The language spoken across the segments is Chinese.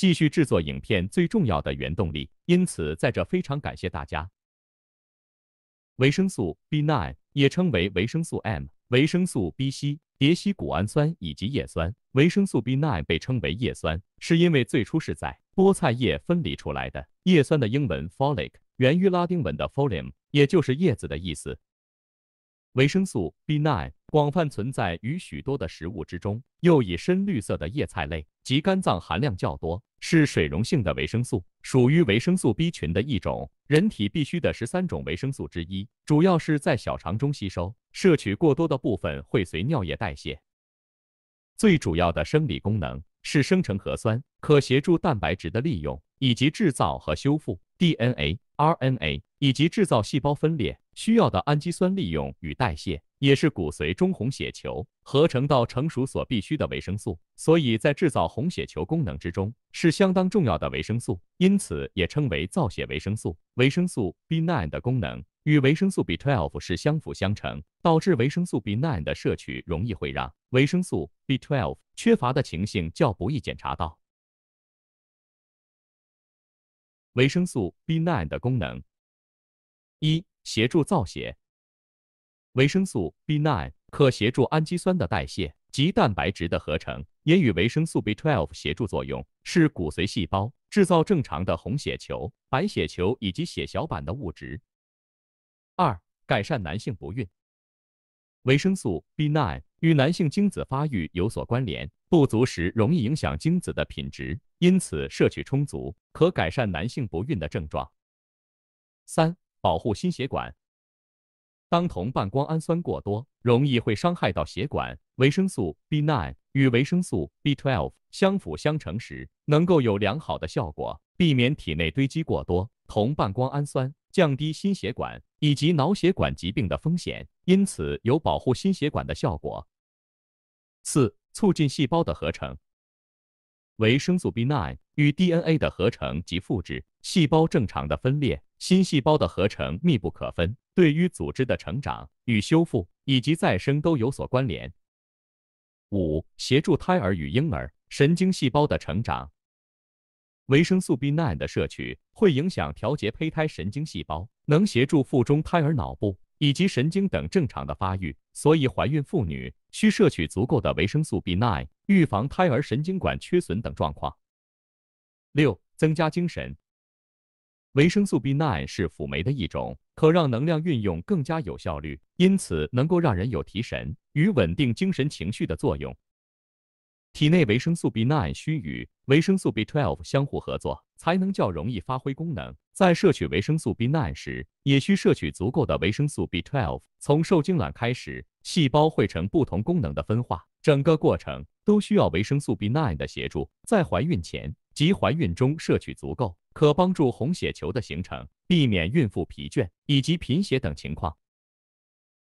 继续制作影片最重要的原动力，因此在这非常感谢大家。维生素 B9 也称为维生素 M、维生素 B 系、蝶烯谷氨酸以及叶酸。维生素 B9 被称为叶酸，是因为最初是在菠菜叶分离出来的。叶酸的英文 “Folic” 源于拉丁文的 “folium”，也就是叶子的意思。维生素 B9。广泛存在于许多的食物之中，又以深绿色的叶菜类及肝脏含量较多。是水溶性的维生素，属于维生素 B 群的一种，人体必需的十三种维生素之一。主要是在小肠中吸收，摄取过多的部分会随尿液代谢。最主要的生理功能是生成核酸，可协助蛋白质的利用，以及制造和修复 DNA、RNA，以及制造细胞分裂需要的氨基酸利用与代谢。也是骨髓中红血球合成到成熟所必需的维生素，所以在制造红血球功能之中是相当重要的维生素，因此也称为造血维生素。维生素 B9 的功能与维生素 B12 是相辅相成，导致维生素 B9 的摄取容易会让维生素 B12 缺乏的情形较不易检查到。维生素 B9 的功能：一、协助造血。维生素 B9 可协助氨基酸的代谢及蛋白质的合成，也与维生素 B12 协助作用，是骨髓细胞制造正常的红血球、白血球以及血小板的物质。二、改善男性不孕。维生素 B9 与男性精子发育有所关联，不足时容易影响精子的品质，因此摄取充足可改善男性不孕的症状。三、保护心血管。当同半胱氨酸过多，容易会伤害到血管。维生素 B9 与维生素 B12 相辅相成时，能够有良好的效果，避免体内堆积过多同半胱氨酸，降低心血管以及脑血管疾病的风险，因此有保护心血管的效果。四、促进细胞的合成。维生素 B9 与 DNA 的合成及复制、细胞正常的分裂、新细胞的合成密不可分。对于组织的成长与修复以及再生都有所关联。五、协助胎儿与婴儿神经细胞的成长。维生素 B9 的摄取会影响调节胚胎神经细胞，能协助腹中胎儿脑部以及神经等正常的发育。所以，怀孕妇女需摄取足够的维生素 B9，预防胎儿神经管缺损等状况。六、增加精神。维生素 B9 是辅酶的一种。可让能量运用更加有效率，因此能够让人有提神与稳定精神情绪的作用。体内维生素 B9 需与维生素 B12 相互合作，才能较容易发挥功能。在摄取维生素 B9 时，也需摄取足够的维生素 B12。从受精卵开始，细胞会呈不同功能的分化，整个过程都需要维生素 B9 的协助。在怀孕前。及怀孕中摄取足够，可帮助红血球的形成，避免孕妇疲倦以及贫血等情况。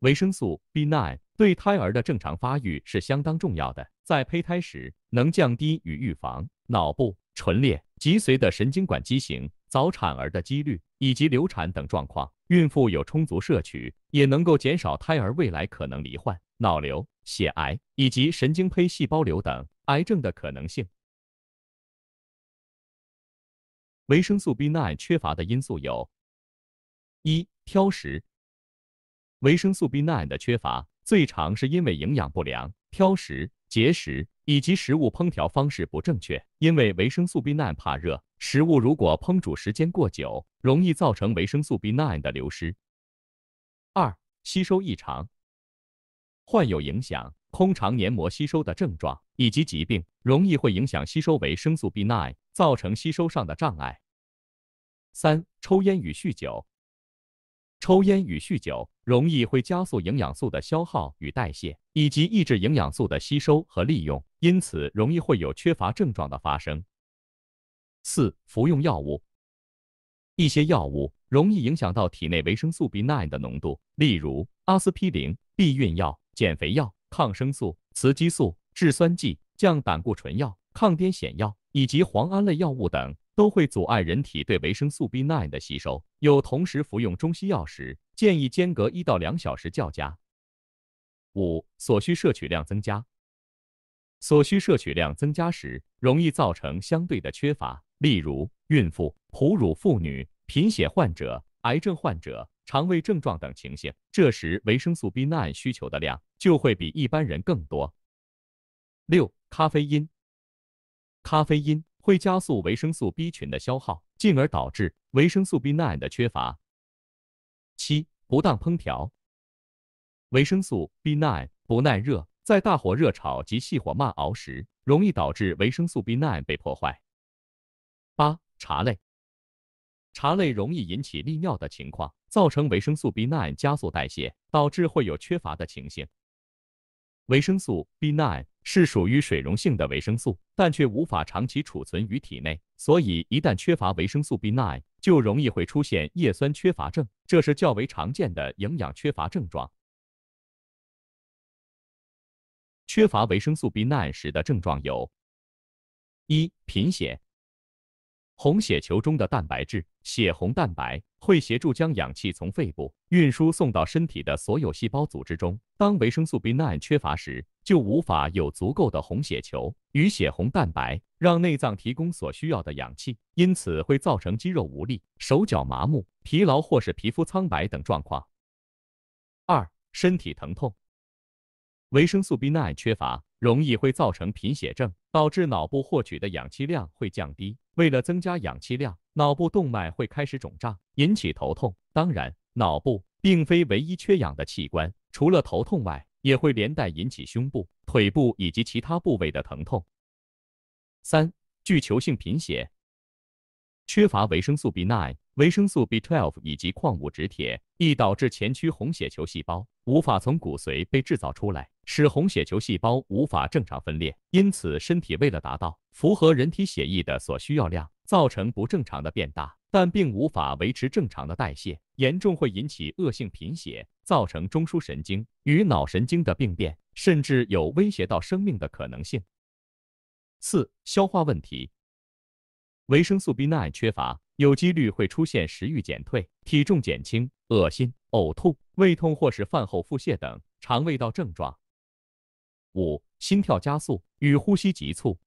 维生素 B9 对胎儿的正常发育是相当重要的，在胚胎时能降低与预防脑部、唇裂、脊髓的神经管畸形、早产儿的几率以及流产等状况。孕妇有充足摄取，也能够减少胎儿未来可能罹患脑瘤、血癌以及神经胚细胞瘤等癌症的可能性。维生素 B nine 缺乏的因素有：一、挑食。维生素 B nine 的缺乏最常是因为营养不良、挑食、节食以及食物烹调方式不正确。因为维生素 B nine 怕热，食物如果烹煮时间过久，容易造成维生素 B nine 的流失。二、吸收异常。患有影响空肠黏膜吸收的症状以及疾病，容易会影响吸收维生素 B nine，造成吸收上的障碍。三、抽烟与酗酒，抽烟与酗酒容易会加速营养素的消耗与代谢，以及抑制营养素的吸收和利用，因此容易会有缺乏症状的发生。四、服用药物，一些药物容易影响到体内维生素 B9 的浓度，例如阿司匹林、避孕药、减肥药、抗生素、雌激素、制酸剂、降胆固醇药、抗癫痫药以及磺胺类药物等。都会阻碍人体对维生素 B9 的吸收。有同时服用中西药时，建议间隔一到两小时较佳。五、所需摄取量增加，所需摄取量增加时，容易造成相对的缺乏，例如孕妇、哺乳妇女、贫血患者、癌症患者、肠胃症状等情形，这时维生素 B9 需求的量就会比一般人更多。六、咖啡因，咖啡因。会加速维生素 B 群的消耗，进而导致维生素 B9 的缺乏。七、不当烹调，维生素 B9 不耐热，在大火热炒及细火慢熬时，容易导致维生素 B9 被破坏。八、茶类，茶类容易引起利尿的情况，造成维生素 B9 加速代谢，导致会有缺乏的情形。维生素 B9。是属于水溶性的维生素，但却无法长期储存于体内，所以一旦缺乏维生素 B9，就容易会出现叶酸缺乏症，这是较为常见的营养缺乏症状。缺乏维生素 B9 时的症状有：一、贫血。红血球中的蛋白质血红蛋白会协助将氧气从肺部运输送到身体的所有细胞组织中。当维生素 B9 缺乏时，就无法有足够的红血球与血红蛋白让内脏提供所需要的氧气，因此会造成肌肉无力、手脚麻木、疲劳或是皮肤苍白等状况。二、身体疼痛。维生素 B9 缺乏容易会造成贫血症，导致脑部获取的氧气量会降低。为了增加氧气量，脑部动脉会开始肿胀，引起头痛。当然，脑部并非唯一缺氧的器官，除了头痛外，也会连带引起胸部、腿部以及其他部位的疼痛。三、巨球性贫血缺乏维生素 B9、维生素 B12 以及矿物质铁，易导致前驱红血球细胞无法从骨髓被制造出来。使红血球细胞无法正常分裂，因此身体为了达到符合人体血液的所需要量，造成不正常的变大，但并无法维持正常的代谢，严重会引起恶性贫血，造成中枢神经与脑神经的病变，甚至有威胁到生命的可能性。四、消化问题。维生素 B9 缺乏，有几率会出现食欲减退、体重减轻、恶心、呕吐、胃痛或是饭后腹泻等肠胃道症状。五、心跳加速与呼吸急促。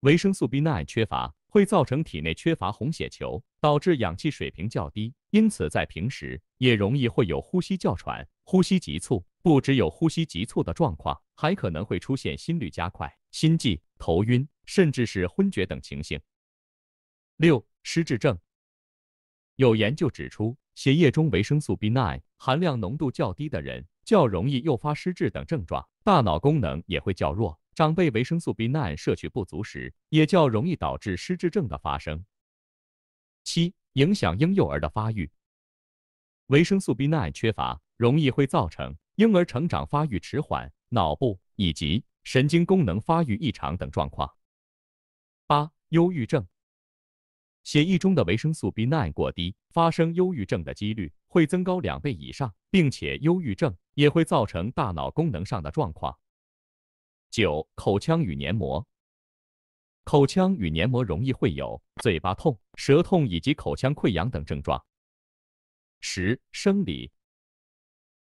维生素 B9 缺乏会造成体内缺乏红血球，导致氧气水平较低，因此在平时也容易会有呼吸较喘、呼吸急促。不只有呼吸急促的状况，还可能会出现心率加快、心悸、头晕，甚至是昏厥等情形。六、失智症。有研究指出，血液中维生素 B9 含量浓度较低的人，较容易诱发失智等症状。大脑功能也会较弱，长辈维生素 B9 摄取不足时，也较容易导致失智症的发生。七、影响婴幼儿的发育，维生素 B9 缺乏容易会造成婴儿成长发育迟缓、脑部以及神经功能发育异常等状况。八、忧郁症，血液中的维生素 B9 过低，发生忧郁症的几率。会增高两倍以上，并且忧郁症也会造成大脑功能上的状况。九、口腔与黏膜，口腔与黏膜容易会有嘴巴痛、舌痛以及口腔溃疡等症状。十、生理，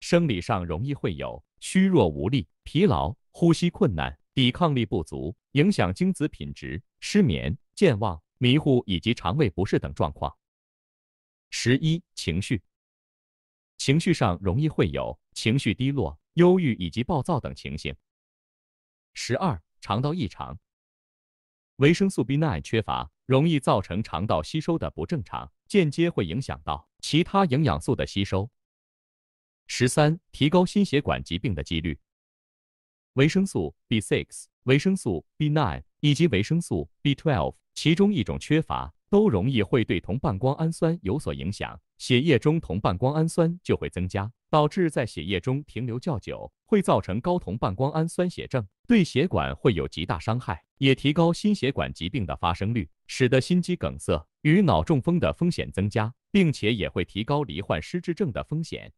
生理上容易会有虚弱无力、疲劳、呼吸困难、抵抗力不足，影响精子品质、失眠、健忘、迷糊以及肠胃不适等状况。十一、情绪。情绪上容易会有情绪低落、忧郁以及暴躁等情形。十二、肠道异常，维生素 B9 缺乏容易造成肠道吸收的不正常，间接会影响到其他营养素的吸收。十三、提高心血管疾病的几率，维生素 B6、维生素 B9 以及维生素 B12，其中一种缺乏都容易会对同伴胱氨酸有所影响。血液中同半胱氨酸就会增加，导致在血液中停留较久，会造成高同半胱氨酸血症，对血管会有极大伤害，也提高心血管疾病的发生率，使得心肌梗塞与脑中风的风险增加，并且也会提高罹患失智症的风险。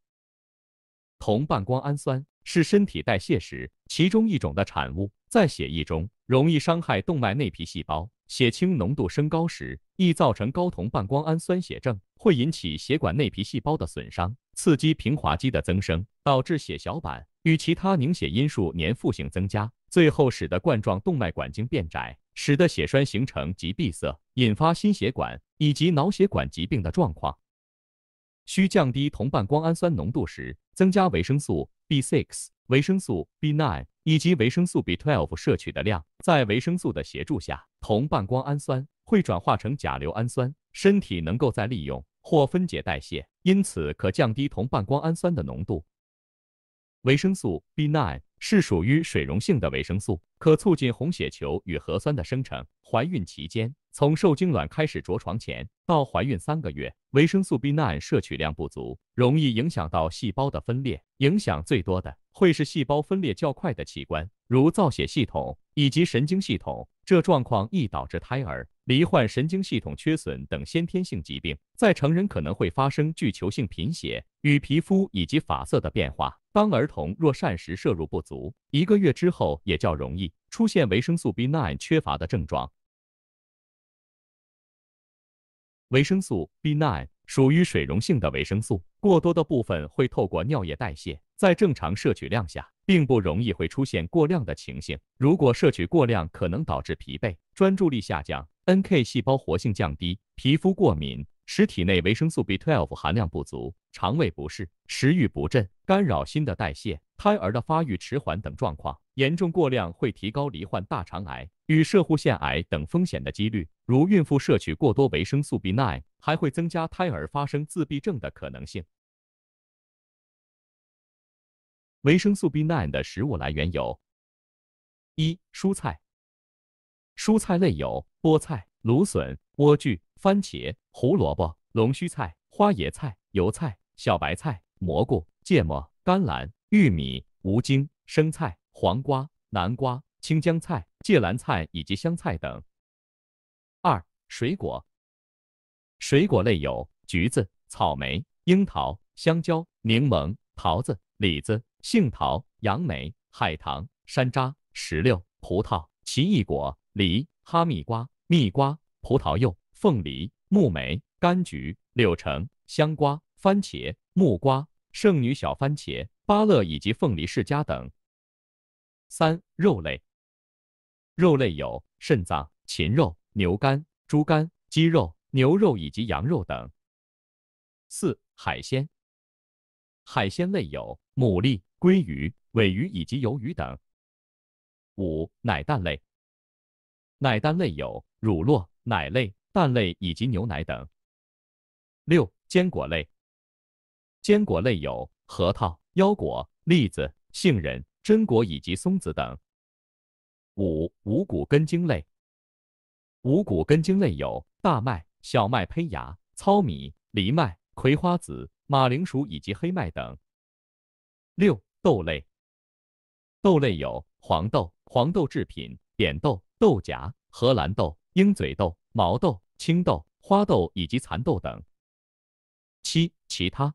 同半胱氨酸是身体代谢时其中一种的产物，在血液中容易伤害动脉内皮细胞。血清浓度升高时，易造成高同半胱氨酸血症，会引起血管内皮细胞的损伤，刺激平滑肌的增生，导致血小板与其他凝血因素粘附性增加，最后使得冠状动脉管径变窄，使得血栓形成及闭塞，引发心血管以及脑血管疾病的状况。需降低同半胱氨酸浓度时。增加维生素 B6、维生素 B9 以及维生素 B12 摄取的量，在维生素的协助下，同半胱氨酸会转化成甲硫氨酸，身体能够再利用或分解代谢，因此可降低同半胱氨酸的浓度。维生素 B9 是属于水溶性的维生素，可促进红血球与核酸的生成。怀孕期间，从受精卵开始着床前到怀孕三个月。维生素 B9 摄取量不足，容易影响到细胞的分裂，影响最多的会是细胞分裂较快的器官，如造血系统以及神经系统。这状况易导致胎儿罹患神经系统缺损等先天性疾病，在成人可能会发生巨球性贫血与皮肤以及发色的变化。当儿童若膳食摄入不足，一个月之后也较容易出现维生素 B9 缺乏的症状。维生素 B9 属于水溶性的维生素，过多的部分会透过尿液代谢，在正常摄取量下，并不容易会出现过量的情形。如果摄取过量，可能导致疲惫、专注力下降、NK 细胞活性降低、皮肤过敏。使体内维生素 B12 含量不足，肠胃不适、食欲不振、干扰新的代谢、胎儿的发育迟缓等状况。严重过量会提高罹患大肠癌与射护腺癌等风险的几率。如孕妇摄取过多维生素 B9，还会增加胎儿发生自闭症的可能性。维生素 B9 的食物来源有：一、蔬菜，蔬菜类有菠菜、芦笋。莴苣、番茄、胡萝卜、龙须菜、花椰菜、油菜、小白菜、蘑菇、芥末、甘蓝、玉米、芜菁、生菜、黄瓜、南瓜、青江菜、芥蓝菜以及香菜等。二、水果。水果类有橘子、草莓、樱桃、香蕉、柠檬、桃子、李子、杏桃、杨梅、海棠、山楂、石榴、葡萄、奇异果、梨、哈密瓜、蜜瓜。葡萄柚、凤梨、木梅、柑橘、柳橙、香瓜、番茄、木瓜、圣女小番茄、芭乐以及凤梨世家等。三、肉类。肉类有肾脏、禽肉、牛肝、猪肝、鸡肉、牛肉以及羊肉等。四、海鲜。海鲜类有牡蛎、鲑鱼、尾鱼以及鱿鱼等。五、奶蛋类。奶蛋类有乳酪。奶类、蛋类以及牛奶等。六、坚果类。坚果类有核桃、腰果、栗子、杏仁、榛果以及松子等。五、五谷根茎类。五谷根茎类有大麦、小麦胚芽、糙米、藜麦、葵花籽、马铃薯以及黑麦等。六、豆类。豆类有黄豆、黄豆制品、扁豆、豆荚、荷兰豆。鹰嘴豆、毛豆、青豆、花豆以及蚕豆等。七、其他，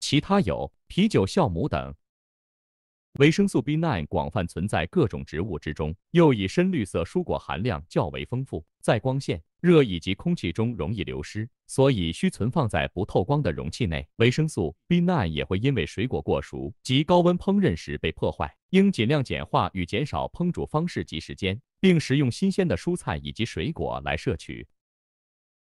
其他有啤酒酵母等。维生素 B9 广泛存在各种植物之中，又以深绿色蔬果含量较为丰富。在光线、热以及空气中容易流失，所以需存放在不透光的容器内。维生素 B9 也会因为水果过熟及高温烹饪时被破坏，应尽量简化与减少烹煮方式及时间。并食用新鲜的蔬菜以及水果来摄取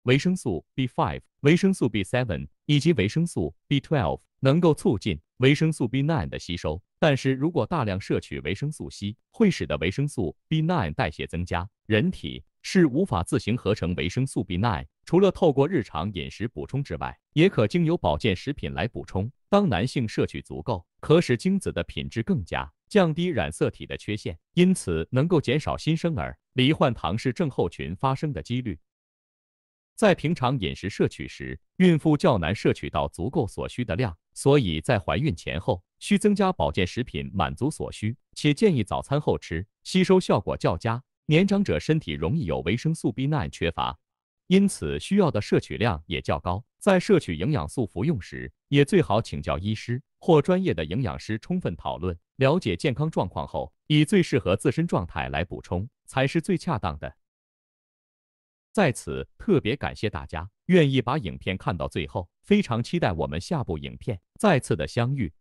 维生素 B5、维生素 B7 以及维生素 B12，能够促进维生素 B9 的吸收。但是如果大量摄取维生素 C，会使得维生素 B9 代谢增加。人体是无法自行合成维生素 B9，除了透过日常饮食补充之外，也可经由保健食品来补充。当男性摄取足够，可使精子的品质更佳。降低染色体的缺陷，因此能够减少新生儿罹患唐氏症候群发生的几率。在平常饮食摄取时，孕妇较难摄取到足够所需的量，所以在怀孕前后需增加保健食品满足所需，且建议早餐后吃，吸收效果较佳。年长者身体容易有维生素 B 难缺乏，因此需要的摄取量也较高。在摄取营养素服用时，也最好请教医师。或专业的营养师充分讨论、了解健康状况后，以最适合自身状态来补充才是最恰当的。在此特别感谢大家愿意把影片看到最后，非常期待我们下部影片再次的相遇。